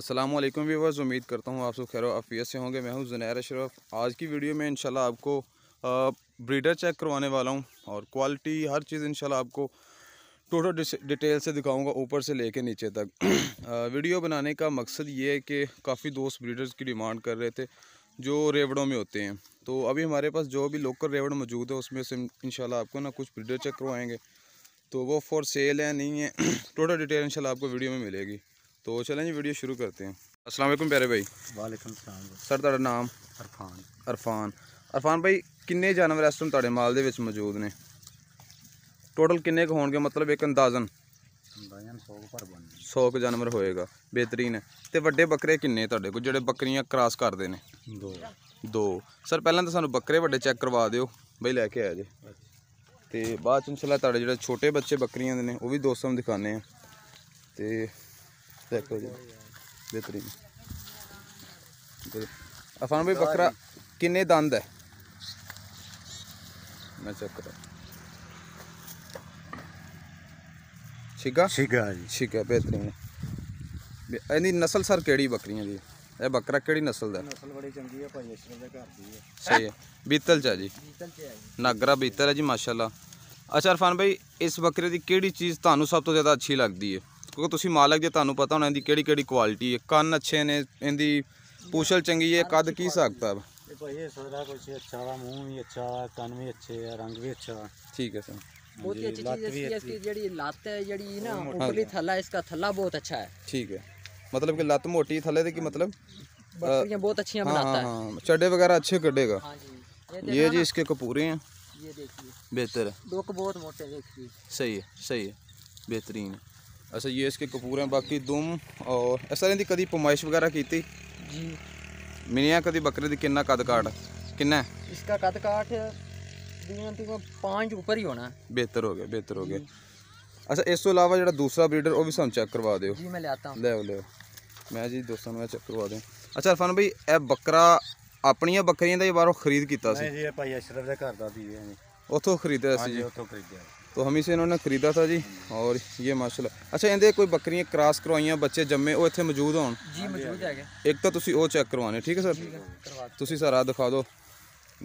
अस्सलाम वालेकुम उम्मीद करता हूँ आप सब खैर आफ़ियत से होंगे मैं हूँ जुनैर अशरफ आज की वीडियो में इंशाल्लाह आपको ब्रीडर चेक करवाने वाला हूँ और क्वालिटी हर चीज़ इंशाल्लाह आपको टोटल डिटेल से दिखाऊंगा ऊपर से लेके नीचे तक वीडियो बनाने का मकसद ये है कि काफ़ी दोस्त ब्रीडर्स की डिमांड कर रहे थे जो रेवड़ों में होते हैं तो अभी हमारे पास जो भी लोकल रेवड़ मौजूद है उसमें से इनशाला आपको ना कुछ ब्रीडर चेक करवाएँगे तो वो फॉर सेल है नहीं है टोटल डिटेल इंशाल्लाह आपको वीडियो में मिलेगी तो चलें जी वीडियो शुरू करते हैं अस्सलाम वालेकुम प्यारे भाई वालेकुम सलाम ਸਰ ਤੁਹਾਡਾ ਨਾਮ ਅਰਫਾਨ ਅਰਫਾਨ ਅਰਫਾਨ ਭਾਈ ਕਿੰਨੇ ਜਾਨਵਰ ਇਸ ਟਾਈਮ ਤੁਹਾਡੇ ਮਾਲ ਦੇ ਵਿੱਚ ਮੌਜੂਦ ਨੇ ਟੋਟਲ ਕਿੰਨੇ ਕੁ ਹੋਣਗੇ ਮਤਲਬ ਇੱਕ ਅੰਦਾਜ਼ਨ ਅੰਦਾਜ਼ਨ 100 ਪਰ ਬਣ 100 ਕੁ ਜਾਨਵਰ ਹੋਏਗਾ ਬਿਹਤਰੀਨ ਹੈ। ਤੇ ਵੱਡੇ ਬੱਕਰੇ ਕਿੰਨੇ ਤੁਹਾਡੇ ਕੋਲ ਜਿਹੜੇ ਬੱਕਰੀਆਂ ਕ੍ਰਾਸ ਕਰਦੇ ਨੇ ਦੋ ਦੋ ਸਰ ਪਹਿਲਾਂ ਤਾਂ ਸਾਨੂੰ ਬੱਕਰੇ ਵੱਡੇ ਚੈੱਕ ਕਰਵਾ ਦਿਓ ਬਈ ਲੈ ਕੇ ਆਇਆ ਜੇ ਤੇ ਬਾਅਦ ਚ ਇਨਸ਼ਾਅੱਲਾ ਤੁਹਾਡੇ ਜਿਹੜੇ ਛੋਟੇ ਬੱਚੇ ਬੱਕਰੀਆਂ ਦੇ ਨੇ ਉਹ ਵੀ ਦੋਸਤਾਂ ਨੂੰ ਦਿਖਾਣੇ ਆ ਤੇ ਦੇਖੋ ਜੀ ਬਿਹਤਰੀਨ ਅਫਾਨ ਵੀ ਬੱਕਰਾ ਕਿੰਨੇ ਦੰਦ ਹੈ ਮੈਂ ਚੈੱਕ ਕਰਾਂ ਠੀਕਾ ਠੀਕਾ ਜੀ ਛਿਗਾ ਬਿਹਤਰੀਨ ਇਹਦੀ ਨਸਲ ਸਰ ਕਿਹੜੀ ਬੱਕਰੀਆਂ ਦੀ ਇਹ ਬੱਕਰਾ ਕਿਹੜੀ ਨਸਲ ਦਾ ਨਸਲ ਬੜੀ ਚੰਗੀ ਹੈ ਭਾਈ ਅਸ਼ਰਫ ਦੇ ਘਰ ਦੀ ਹੈ ਸਹੀ ਹੈ ਬੀਤਲ ਚ ਆ ਜੀ ਬੀਤਲ ਚ ਹੈ ਜੀ ਨਾਗਰਾ ਬੀਤਲ ਹੈ ਜੀ ਮਾਸ਼ਾਅੱਲਾ ਅੱਛਾ ਅਰਫਾਨ ਭਾਈ ਇਸ ਬੱਕਰੇ ਦੀ ਕਿਹੜੀ ਚੀਜ਼ ਤੁਹਾਨੂੰ ਸਭ ਤੋਂ ਜ਼ਿਆਦਾ ਅੱਛੀ ਲੱਗਦੀ ਹੈ ਕਿਉਂਕਿ ਤੁਸੀਂ ਮਾਲਕ ਜੇ ਤੁਹਾਨੂੰ ਪਤਾ ਹੋਣਾ ਇਹਦੀ ਕਿਹੜੀ ਕਿਹੜੀ ਕੁਆਲਿਟੀ ਹੈ ਕੰਨ ਅੱਛੇ ਨੇ ਇਹਦੀ ਪੂਛਲ ਚੰਗੀ ਹੈ ਕੱਦ ਕੀ ਸਕਦਾ ਹੈ ਭਾਈ ਇਹ ਸਾਰਾ ਕੁਝ ਅੱਛਾ ਵਾ ਮੂੰਹ ਵੀ ਅੱਛਾ ਵਾ ਕੰਨ ਵੀ ਅੱਛੇ ਆ ਰੰਗ ਵੀ ਅੱਛਾ ਵਾ ठीक है सर बहुत ही अच्छी चीज़ इसकी इसकी जड़ी लात है जड़ी ना ऊपरी थला इसका थला बहुत अच्छा है ठीक है मतलब कि लत मोटी थले थी कि हाँ मतलब आ, बहुत अच्छी हाँ, हाँ हाँ हाँ चढ़े वगैरह अच्छे कटेगा हाँ जी। ये, जी इसके कपूरे हैं ये देखिए बेहतर है दो बहुत मोटे देखिए सही है सही है बेहतरीन अच्छा ये इसके कपूरे हैं बाकी दुम और ऐसा नहीं कभी पमाइश वगैरह की थी जी मिनिया कदी बकरे की किन्ना कद काट किन्ना इसका कद काट पाँच ऊपर ही होना बेहतर हो गया बेहतर हो गया ਅੱਛਾ ਇਸ ਤੋਂ ਇਲਾਵਾ ਜਿਹੜਾ ਦੂਸਰਾ ਬਰੀਡਰ ਉਹ ਵੀ ਸਾਨੂੰ ਚੈੱਕ ਕਰਵਾ ਦਿਓ ਜੀ ਮੈਂ ਲਿਆਤਾ ਹੂੰ ਲਿਓ ਲਿਓ ਮੈਂ ਜੀ ਦੋਸਤਾਂ ਨੂੰ ਚੈੱਕ ਕਰਵਾ ਦਿਆਂ ਅੱਛਾ ਅਰਫਾਨ ਭਾਈ ਇਹ ਬੱਕਰਾ ਆਪਣੀਆਂ ਬੱਕਰੀਆਂ ਦਾ ਹੀ ਬਾਹਰੋਂ ਖਰੀਦ ਕੀਤਾ ਸੀ ਜੀ ਇਹ ਭਾਈ ਅਸ਼ਰਫ ਦੇ ਘਰ ਦਾ ਸੀ ਜੀ ਉੱਥੋਂ ਖਰੀਦਿਆ ਸੀ ਜੀ ਉੱਥੋਂ ਖਰੀਦਿਆ तो हम इसे इन्होंने ख़रीदा था जी और ये माशाल्लाह अच्छा इनके कोई बकरियां क्रॉस करवाइया बच्चे जमे वो इतने मौजूद हो जी मौजूद है एक तो तुसी वो चेक करवाने ठीक है सर तुसी सर आ दिखा दो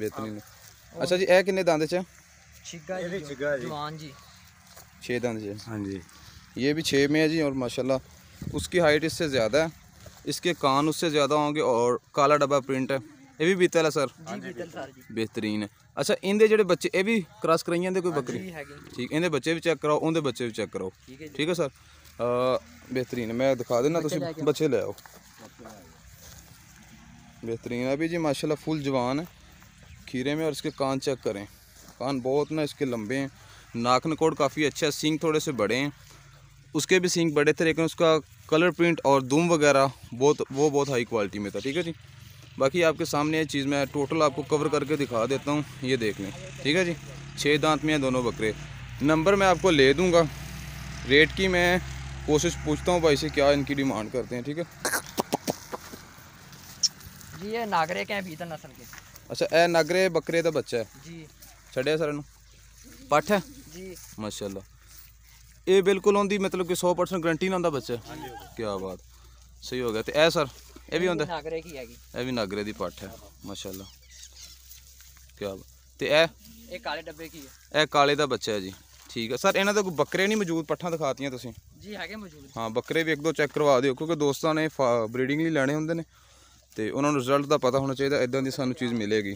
बेहतरीन अच्छा जी ए किन्ने दांदे च छिगा जी जवान जी छः दान ये हाँ जी ये भी छः में है जी और माशाल्लाह उसकी हाइट इससे ज़्यादा है इसके कान उससे ज़्यादा होंगे और काला डब्बा प्रिंट है ये भी बीतल है सर हाँ बेहतरीन है अच्छा इनके जो बच्चे ये भी क्रॉस कराइए कोई हाँ बकरी ठीक इन बच्चे भी चेक कराओ उनके बच्चे भी चेक कराओ ठीक है सर बेहतरीन है मैं दिखा देना तुम बच्चे ले आओ बेहतरीन अभी जी माशाल्लाह फुल जवान है खीरे में और इसके कान चेक करें कान बहुत ना इसके लंबे हैं कोड काफ़ी अच्छा सिंग थोड़े से बड़े हैं उसके भी सिंग बड़े थे लेकिन उसका कलर प्रिंट और दुम वगैरह बहुत वो बहुत हाई क्वालिटी में था ठीक है जी बाकी आपके सामने ये चीज़ मैं टोटल आपको कवर करके दिखा देता हूँ ये देख लें ठीक है जी छः दांत में हैं दोनों बकरे नंबर मैं आपको ले दूँगा रेट की मैं कोशिश पूछता हूँ भाई से क्या इनकी डिमांड करते हैं ठीक है जी ये नागरे के हैं के अच्छा ए नागरे बकरे तो बच्चा है जी छड़े सर ਪੱਠ ਹੈ ਜੀ ਮਾਸ਼ਾਅੱਲਾ ਇਹ ਬਿਲਕੁਲ ਹੁੰਦੀ ਮਤਲਬ ਕਿ 100% ਗਰੰਟੀ ਨਾਲ ਹੁੰਦਾ ਬੱਚਾ ਹਾਂਜੀ ਕੀ ਬਾਤ ਸਹੀ ਹੋ ਗਿਆ ਤੇ ਇਹ ਸਰ ਇਹ ਵੀ ਹੁੰਦਾ ਨਾਗਰੇ ਕੀ ਹੈਗੀ ਇਹ ਵੀ ਨਾਗਰੇ ਦੀ ਪੱਠ ਹੈ ਮਾਸ਼ਾਅੱਲਾ ਕੀ ਬਾਤ ਤੇ ਇਹ ਇਹ ਕਾਲੇ ਡੱਬੇ ਕੀ ਹੈ ਇਹ ਕਾਲੇ ਦਾ ਬੱਚਾ ਹੈ ਜੀ ਠੀਕ ਹੈ ਸਰ ਇਹਨਾਂ ਦਾ ਕੋਈ ਬੱਕਰੇ ਨਹੀਂ ਮੌਜੂਦ ਪੱਠਾਂ ਦਿਖਾਤੀਆਂ ਤੁਸੀਂ ਜੀ ਹੈਗੇ ਮੌਜੂਦ ਹਾਂ ਬੱਕਰੇ ਵੀ ਇੱਕ ਦੋ ਚੈੱਕ ਕਰਵਾ ਦਿਓ ਕਿਉਂਕਿ ਦੋਸਤਾਂ ਨੇ ਬਰੀਡਿੰਗ ਲਈ ਲੈਣੇ ਹੁੰਦੇ ਨੇ ਤੇ ਉਹਨਾਂ ਨੂੰ ਰਿਜ਼ਲਟ ਦਾ ਪਤਾ ਹੋਣਾ ਚਾਹੀਦਾ ਇਦਾਂ ਦੀ ਸਾਨੂੰ ਚੀਜ਼ ਮਿਲੇਗੀ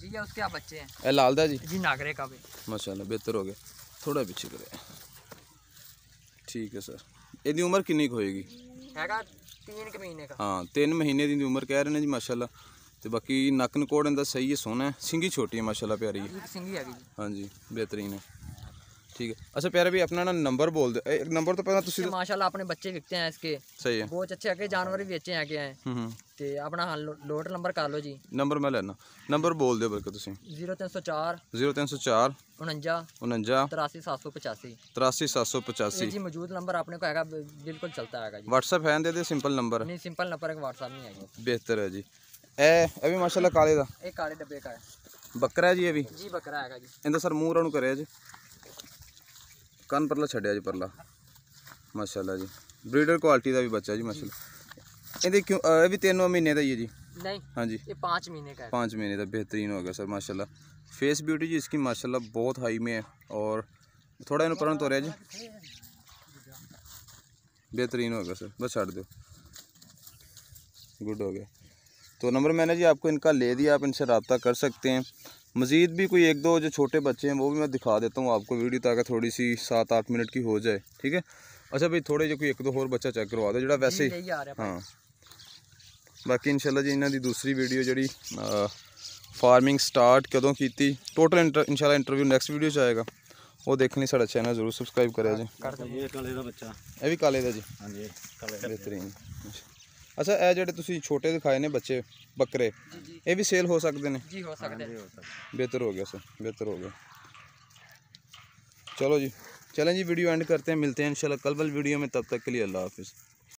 जी ये उसके आप बच्चे हैं ए लालदा जी जी नागरे का भी माशाल्लाह बेहतर हो गया थोड़ा पीछे करें ठीक है सर ਇਹਦੀ ਉਮਰ ਕਿੰਨੀ ਕੁ ਹੋਏਗੀ ਹੈਗਾ 3 ਕਿ ਮਹੀਨੇ ਦਾ ਹਾਂ 3 ਮਹੀਨੇ ਦੀ ਉਮਰ ਕਹਿ ਰਹੇ ਨੇ ਜੀ ਮਾਸ਼ਾਅੱਲਾ ਤੇ ਬਾਕੀ ਨੱਕ ਨਕੋੜਨ ਦਾ ਸਹੀ ਹੈ ਸੋਹਣਾ ਸਿੰਗੀ ਛੋਟੀ ਹੈ ਮਾਸ਼ਾਅੱਲਾ ਪਿਆਰੀ ਹੈ ਸਿੰਗੀ ਹੈਗੀ ਜੀ ਹਾਂਜੀ ਬਿਹਤਰੀਨ ਹੈ ਠੀਕ ਹੈ ਅੱਛਾ ਪਿਆਰੇ ਵੀ ਆਪਣਾ ਨਾ ਨੰਬਰ ਬੋਲ दो ਇੱਕ ਨੰਬਰ तो ਪਹਿਲਾਂ ਤੁਸੀਂ ਮਾਸ਼ਾਅੱਲਾ ਆਪਣੇ ਬੱਚੇ ਵਿਕਤੇ ਆ ਇਸਕੇ ਸਹੀ ਹੈ ਬਹੁਤ ਅੱਛੇ ਅੱਗੇ ਜਾਨਵਰ ਵੀ ਵੇਚੇ ਕੇ ਆਏ ਹੂੰ ਹੂੰ ਤੇ ਆਪਣਾ ਲੋਟ ਨੰਬਰ ਕਰ ਲਓ ਜੀ ਨੰਬਰ ਮੈਂ ਲੈਣਾ ਨੰਬਰ ਬੋਲ ਦਿਓ ਬਲਕਿ ਤੁਸੀਂ 0304 0304 49 49 83785 83785 ਜੀ ਮੌਜੂਦ ਨੰਬਰ ਆਪਣੇ ਕੋ ਹੈਗਾ ਬਿਲਕੁਲ ਚਲਤਾ ਹੈਗਾ ਜੀ WhatsApp ਹੈ ਦੇ ਦੇ ਸਿੰਪਲ ਨੰਬਰ ਨਹੀਂ ਸਿੰਪਲ ਨੰਬਰ ਇੱਕ WhatsApp ਨਹੀਂ ਹੈਗਾ ਬਿਹਤਰ ਹੈ ਜੀ ਇਹ ਇਹ ਵੀ ਮਾਸ਼ਾਅੱਲਾ ਕਾਲੇ ਦਾ ਇਹ ਕਾਲੇ ਡੱਬੇ ਦਾ ਹੈ ਬੱਕਰਾ ਜੀ ਇਹ ਵੀ ਜੀ ਬੱਕਰਾ ਹੈਗਾ ਜੀ ਇਹਦਾ ਸਰ ਮੂੰਹ ਰਣ ਕਰਿਆ ਜੀ ਕੰਨ परला ਛੱਡਿਆ जी परला माशाला जी ਬਰੀਡਰ क्वालिटी का भी ਬੱਚਾ जी माशा ਇਹਦੇ क्यों ਇਹ ਵੀ 3 ਮਹੀਨੇ ਦਾ ਹੀ ਹੈ ਜੀ नहीं हाँ जी ये पाँच महीने का पाँच महीने का बेहतरीन हो गया सर माशाल्लाह फेस ब्यूटी जी इसकी माशाल्लाह बहुत हाई में है और थोड़ा इन उपरंत हो रहा है जी बेहतरीन होगा सर बस छाड़ दो गुड हो गया तो नंबर मैंने जी आपको इनका ले दिया आप इनसे रबता कर सकते हैं मज़ीद भी कोई एक दो जो छोटे बच्चे हैं वो भी मैं दिखा देता हूँ आपको वीडियो ताकि थोड़ी सी सात आठ मिनट की हो जाए ठीक है अच्छा भाई थोड़े जो कोई एक दो होर बच्चा चेक करवा दो जो वैसे ही हाँ बाकी इनशाला जी इन्हों की दूसरी वीडियो जी फार्मिंग स्टार्ट कदों की टोटल इंटर इनशाला इंटरव्यू नैक्सट वीडियो आएगा वो देखने सा चैनल जरूर सबसक्राइब करे जी ਜੀ ਇਹ ਕਾਲੇ ਦਾ ਬੱਚਾ ਇਹ ਵੀ ਕਾਲੇ अच्छा ਇਹ ਜਿਹੜੇ ਤੁਸੀਂ ਛੋਟੇ ਦਿਖਾਏ ਨੇ ਬੱਚੇ ਬੱਕਰੇ ਇਹ ਵੀ ਸੇਲ ਹੋ ਸਕਦੇ ਨੇ ਜੀ हो गया सर बेहतर हो गया चलो जी चलें जी वीडियो एंड करते हैं मिलते हैं इंशाल्लाह कल वाली वीडियो में तब तक के लिए अल्लाह हाफिज़